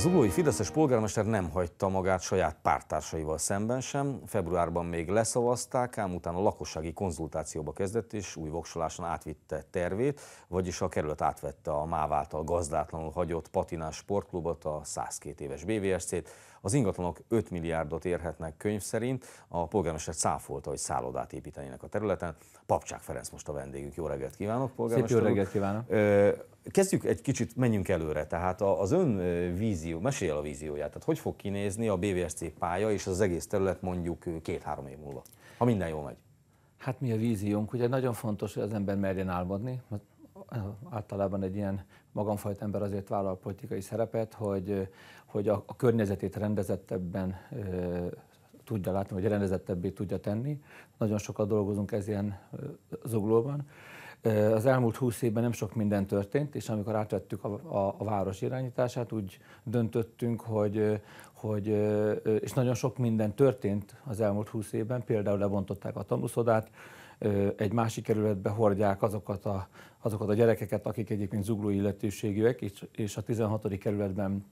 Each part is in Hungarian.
Az zuglói Fideszes polgármester nem hagyta magát saját pártársaival szemben sem. Februárban még leszavazták, ám utána a lakossági konzultációba kezdett, és új voksoláson átvitte tervét, vagyis a kerület átvette a MÁV által gazdátlanul hagyott patinás sportklubot, a 102 éves BVSC-t, az ingatlanok 5 milliárdot érhetnek könyv szerint, a polgármester cáfolta, hogy szállodát építenének a területen. Papcsák Ferenc most a vendégük Jó reggelt kívánok, polgármester Szép jó reggelt kívánok. Kezdjük egy kicsit, menjünk előre. Tehát az ön vízió, mesél a vízióját. Tehát hogy fog kinézni a BVSC pálya és az egész terület mondjuk két-három év múlva, ha minden jól megy? Hát mi a víziónk? Ugye nagyon fontos, hogy az ember merjen álmodni, mert általában egy ilyen magamfajta ember azért vállal politikai szerepet, hogy, hogy a, a környezetét rendezettebben ö, tudja látni, vagy rendezettebbé tudja tenni. Nagyon sokat dolgozunk ez ilyen zuglóban. Az elmúlt húsz évben nem sok minden történt, és amikor átvettük a, a, a város irányítását, úgy döntöttünk, hogy, hogy, és nagyon sok minden történt az elmúlt húsz évben, például lebontották a tanúszodát, egy másik kerületbe hordják azokat a, azokat a gyerekeket, akik egyébként zuglói illetőségűek, és, a 16. kerületben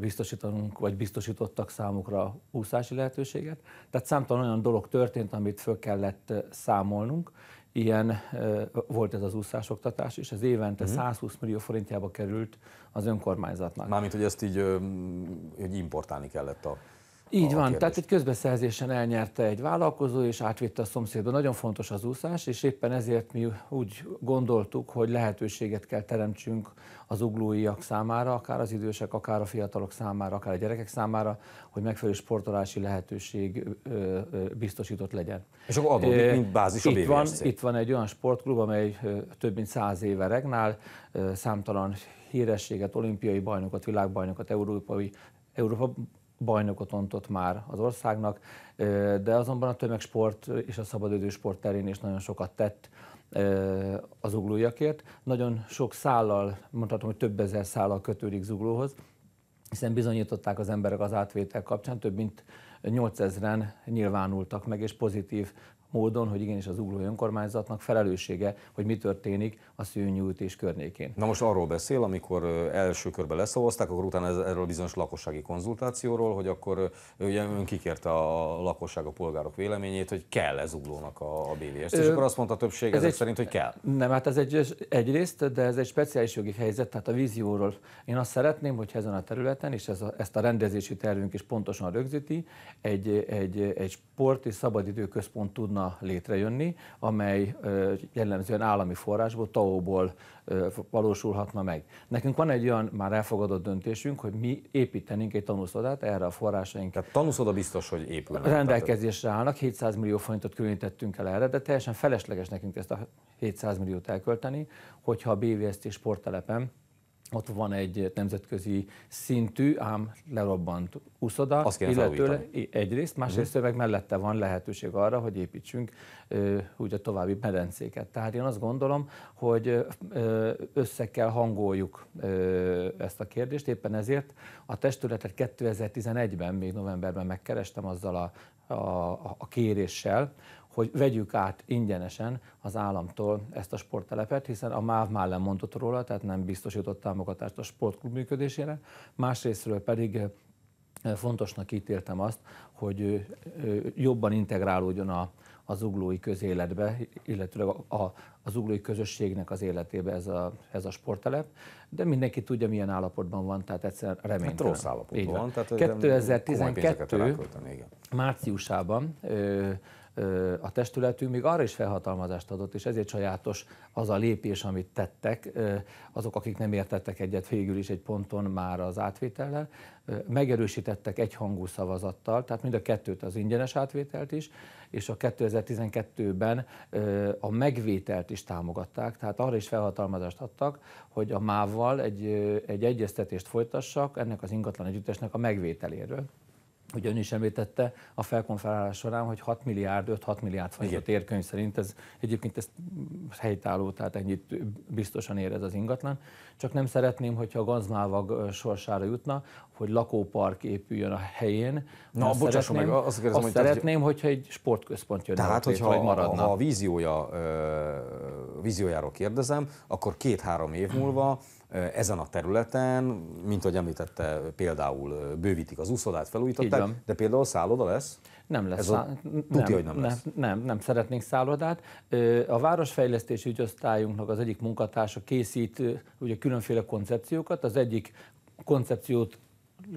biztosítanunk, vagy biztosítottak számukra úszási lehetőséget. Tehát számtalan olyan dolog történt, amit föl kellett számolnunk. Ilyen volt ez az úszásoktatás, és ez évente uh-huh. Mhm. 120 millió forintjába került az önkormányzatnak. Mármint, hogy ezt így így importálni kellett a így van, kérdés. tehát egy közbeszerzésen elnyerte egy vállalkozó, és átvitte a szomszédba. Nagyon fontos az úszás, és éppen ezért mi úgy gondoltuk, hogy lehetőséget kell teremtsünk az uglóiak számára, akár az idősek, akár a fiatalok számára, akár a gyerekek számára, hogy megfelelő sportolási lehetőség ö, ö, biztosított legyen. És akkor adódik, mint bázis itt a van, Itt van egy olyan sportklub, amely több mint száz éve regnál, számtalan hírességet, olimpiai bajnokat, világbajnokat, európai Európa bajnokot ontott már az országnak, de azonban a tömegsport és a szabadidősport terén is nagyon sokat tett az zuglójakért. Nagyon sok szállal, mondhatom, hogy több ezer szállal kötődik zuglóhoz, hiszen bizonyították az emberek az átvétel kapcsán, több mint 8000-en nyilvánultak meg, és pozitív módon, hogy igenis az ugló önkormányzatnak felelőssége, hogy mi történik a szőnyújtés környékén. Na most arról beszél, amikor első körben leszavazták, akkor utána ez, erről bizonyos lakossági konzultációról, hogy akkor ugye ön kikérte a lakosság, a polgárok véleményét, hogy kell ez uglónak a, a BDS-t, és akkor azt mondta a többség ez ezek egy, szerint, hogy kell. Nem, hát ez egy, egyrészt, de ez egy speciális jogi helyzet, tehát a vízióról. Én azt szeretném, hogy ezen a területen, és ez a, ezt a rendezési tervünk is pontosan rögzíti, egy, egy, egy sport és szabadidőközpont tudna létrejönni, amely jellemzően állami forrásból, TAO-ból valósulhatna meg. Nekünk van egy olyan már elfogadott döntésünk, hogy mi építenénk egy tanúszodát, erre a forrásaink. Tehát tanúszoda biztos, hogy épül. Rendelkezésre állnak, 700 millió forintot különítettünk el erre, de teljesen felesleges nekünk ezt a 700 milliót elkölteni, hogyha a BVST sporttelepen ott van egy nemzetközi szintű, ám lerobbant úszoda, Azt illetőleg egyrészt, másrészt uh-huh. meg mellette van lehetőség arra, hogy építsünk úgy a további medencéket. Tehát én azt gondolom, hogy össze kell hangoljuk ezt a kérdést, éppen ezért a testületet 2011-ben, még novemberben megkerestem azzal a, a, a kéréssel, hogy vegyük át ingyenesen az államtól ezt a sporttelepet, hiszen a MÁV már lemondott róla, tehát nem biztosított támogatást a sportklub működésére, másrésztről pedig eh, fontosnak ítéltem azt, hogy eh, eh, jobban integrálódjon a, az uglói közéletbe, illetve a, az uglói közösségnek az életébe ez a, ez a sporttelep, de mindenki tudja, milyen állapotban van, tehát egyszerűen hát reménytelen. Hát rossz állapotban van. van. Tehát 2012 márciusában ö, a testületünk még arra is felhatalmazást adott, és ezért sajátos az a lépés, amit tettek, azok, akik nem értettek egyet végül is egy ponton már az átvétellel, megerősítettek egyhangú szavazattal, tehát mind a kettőt, az ingyenes átvételt is, és a 2012-ben a megvételt is támogatták, tehát arra is felhatalmazást adtak, hogy a mávval egy, egy egyeztetést folytassak ennek az ingatlan együttesnek a megvételéről hogy ön is említette a felkonferálás során, hogy 6 milliárd, 5-6 milliárd forintot érkönyv szerint, ez egyébként ez helytálló, tehát ennyit biztosan ez az ingatlan. Csak nem szeretném, hogyha a gazmávag sorsára jutna, hogy lakópark épüljön a helyén. Na, azt szeretném, meg, azt kérdezem, azt hogy szeretném, tehát, hogyha egy sportközpont jönne. Tehát, hogyha vagy maradna. ha a víziója, víziójáról kérdezem, akkor két-három év múlva ezen a területen, mint ahogy említette, például bővítik az úszodát, felújították, de például szálloda lesz? Nem lesz. Ez a... Tudja, nem, hogy nem, lesz. Nem, nem, nem szeretnénk szállodát. A Városfejlesztési Ügyosztályunknak az egyik munkatársa készít ugye különféle koncepciókat. Az egyik koncepciót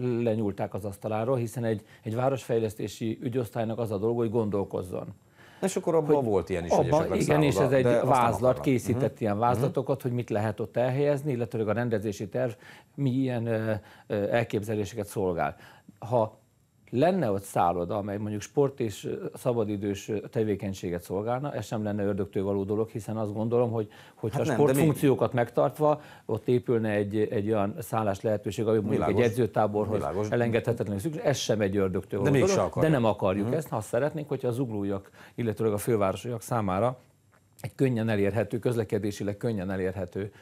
lenyúlták az asztaláról, hiszen egy, egy városfejlesztési ügyosztálynak az a dolga, hogy gondolkozzon. Na és akkor abban volt ilyen is abban, Igen, és ez egy vázlat, készített uh-huh. ilyen vázlatokat, uh-huh. hogy mit lehet ott elhelyezni, illetőleg a rendezési terv milyen uh, elképzeléseket szolgál. Ha lenne ott szálloda, amely mondjuk sport és szabadidős tevékenységet szolgálna, ez sem lenne ördögtől való dolog, hiszen azt gondolom, hogy hogyha hát nem, sportfunkciókat még... megtartva, ott épülne egy, egy olyan szállás lehetőség, ami mondjuk egy edzőtáborhoz Milágos. elengedhetetlenül szükség, ez sem egy ördögtől való de dolog, akarjuk. de nem akarjuk hmm. ezt, ha azt szeretnénk, hogyha az uglójak, illetőleg a fővárosiak számára egy könnyen elérhető, közlekedésileg könnyen elérhető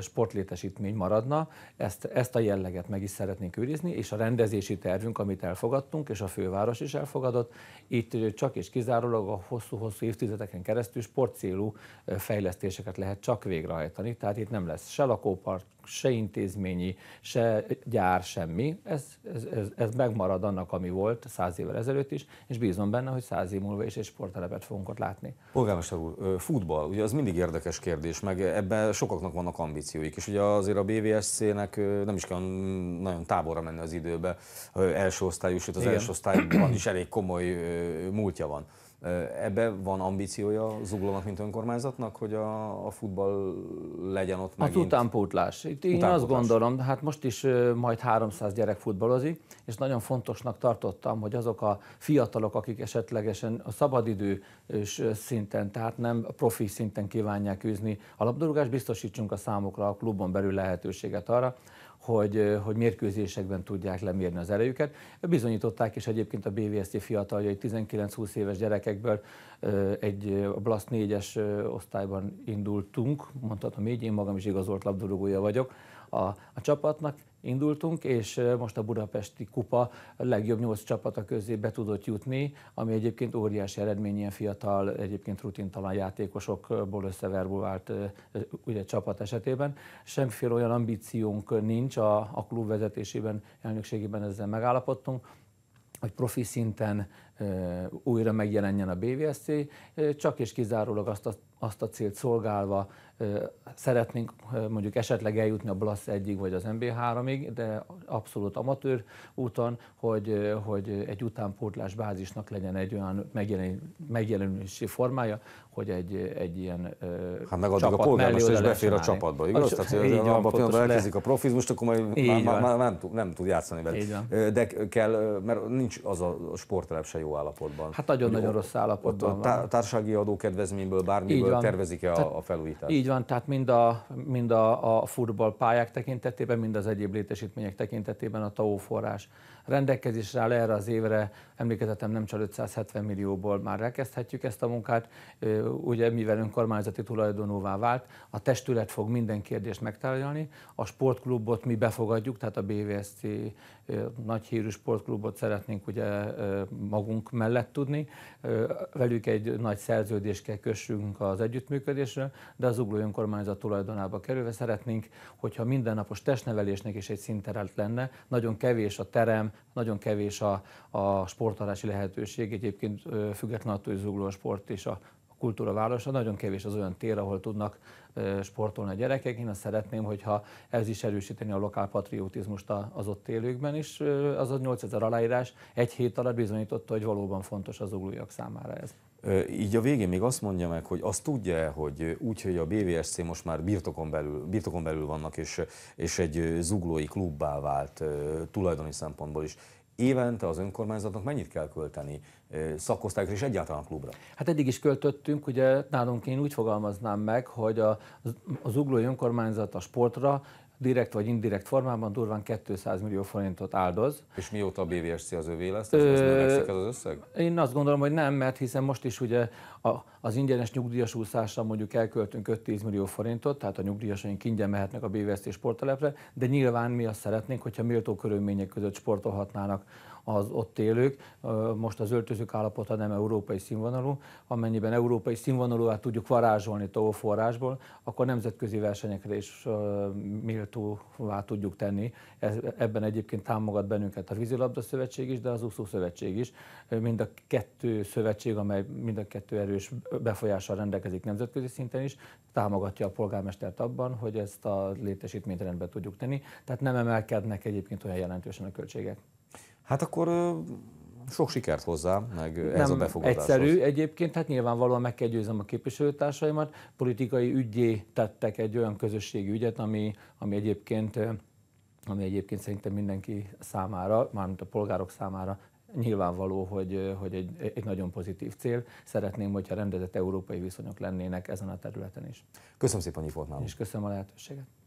sportlétesítmény maradna. Ezt, ezt a jelleget meg is szeretnénk őrizni, és a rendezési tervünk, amit elfogadtunk, és a főváros is elfogadott, itt csak és kizárólag a hosszú-hosszú évtizedeken keresztül sportcélú fejlesztéseket lehet csak végrehajtani. Tehát itt nem lesz se lakópark, se intézményi, se gyár, semmi. Ez, ez, ez, ez megmarad annak, ami volt száz évvel ezelőtt is, és bízom benne, hogy száz év múlva is egy sporttelepet fogunk ott látni. Polgármester úr, futball, ugye az mindig érdekes kérdés, meg ebben sokaknak vannak ambícióik. És ugye azért a BVSC-nek nem is kell nagyon távolra menni az időbe. Első osztályú, sőt az Igen. első osztályban is elég komoly múltja van. Ebbe van ambíciója uglónak, mint önkormányzatnak, hogy a, a futball legyen ott megint? Az utánpótlás. Itt én utánpótlás. azt gondolom, hát most is majd 300 gyerek futballozik, és nagyon fontosnak tartottam, hogy azok a fiatalok, akik esetlegesen a szabadidő szinten, tehát nem profi szinten kívánják űzni a labdarúgást, biztosítsunk a számukra a klubon belül lehetőséget arra, hogy, hogy mérkőzésekben tudják lemérni az erejüket. Bizonyították is egyébként a BVSC fiataljai 19-20 éves gyerekekből egy Blast 4-es osztályban indultunk, mondhatom így, én magam is igazolt labdarúgója vagyok, a, a csapatnak, indultunk, és most a budapesti kupa legjobb nyolc csapata közé be tudott jutni, ami egyébként óriási eredmény, ilyen fiatal, egyébként rutintalan játékosokból összeverbúvált ugye, csapat esetében. Semmiféle olyan ambíciónk nincs a, a klub vezetésében, elnökségében ezzel megállapodtunk, hogy profi szinten újra megjelenjen a BVSC, csak és kizárólag azt a, azt a célt szolgálva szeretnénk mondjuk esetleg eljutni a BLASZ 1 vagy az MB3-ig, de abszolút amatőr úton, hogy, hogy egy utánpótlás bázisnak legyen egy olyan megjelenési formája, hogy egy, egy ilyen Hát meg addig a polgármester is befér a csapatba, igaz? A, Tehát, így abban a elkezdik a profizmust, akkor majd már, már, már nem, tud, nem tud játszani vele. De kell, mert nincs az a sportelep se jó állapotban. Hát nagyon-nagyon rossz állapotban ott van. A társasági adókedvezményből bármiből tervezik-e a, a felújítást? Így van, tehát mind a, mind a, a futballpályák tekintetében, mind az egyéb létesítmények tekintetében a TAO forrás rendelkezésre áll erre az évre, emlékezetem nem csak 570 millióból már elkezdhetjük ezt a munkát, ugye mivel önkormányzati tulajdonúvá vált, a testület fog minden kérdést megtárgyalni, a sportklubot mi befogadjuk, tehát a BVSC nagy hírű sportklubot szeretnénk ugye magunk magunk mellett tudni. Velük egy nagy szerződést kell kössünk az együttműködésre, de az ugló önkormányzat tulajdonába kerülve szeretnénk, hogyha mindennapos testnevelésnek is egy szinterelt lenne. Nagyon kevés a terem, nagyon kevés a, a sportolási lehetőség, egyébként függetlenül attól, hogy Zugló a sport és a kultúravárosa, nagyon kevés az olyan tér, ahol tudnak sportolni a gyerekek. Én azt szeretném, hogyha ez is erősíteni a lokál patriotizmust az ott élőkben is. Az a 8000 aláírás egy hét alatt bizonyította, hogy valóban fontos az ugluljak számára ez. Így a végén még azt mondja meg, hogy azt tudja hogy úgy, hogy a BVSC most már birtokon belül, birtokon belül vannak, és, és egy zuglói klubbá vált tulajdoni szempontból is, évente az önkormányzatnak mennyit kell költeni szakosztályokra és egyáltalán klubra? Hát eddig is költöttünk, ugye nálunk én úgy fogalmaznám meg, hogy a, az uglói önkormányzat a sportra direkt vagy indirekt formában durván 200 millió forintot áldoz. És mióta a BVSC az övé lesz? Ez, ez az összeg? Én azt gondolom, hogy nem, mert hiszen most is ugye az ingyenes nyugdíjas úszásra mondjuk elköltünk 5-10 millió forintot, tehát a nyugdíjasaink ingyen mehetnek a BVST sporttelepre, de nyilván mi azt szeretnénk, hogyha méltó körülmények között sportolhatnának az ott élők. Most az öltözők állapota nem európai színvonalú. Amennyiben európai színvonalúvá tudjuk varázsolni forrásból, akkor nemzetközi versenyekre is méltóvá tudjuk tenni. ebben egyébként támogat bennünket a Vízilabda Szövetség is, de az Úszó Szövetség is. Mind a kettő szövetség, amely mind a kettő erő erős befolyással rendelkezik nemzetközi szinten is, támogatja a polgármestert abban, hogy ezt a létesítményt rendbe tudjuk tenni. Tehát nem emelkednek egyébként olyan jelentősen a költségek. Hát akkor sok sikert hozzá, meg ez nem a befogadáshoz. egyszerű egyébként, hát nyilvánvalóan meg kell győzem a képviselőtársaimat. Politikai ügyé tettek egy olyan közösségi ügyet, ami, ami egyébként ami egyébként szerintem mindenki számára, mármint a polgárok számára nyilvánvaló, hogy, hogy egy, egy nagyon pozitív cél. Szeretném, hogyha rendezett európai viszonyok lennének ezen a területen is. Köszönöm szépen, hogy volt nálunk. És köszönöm a lehetőséget.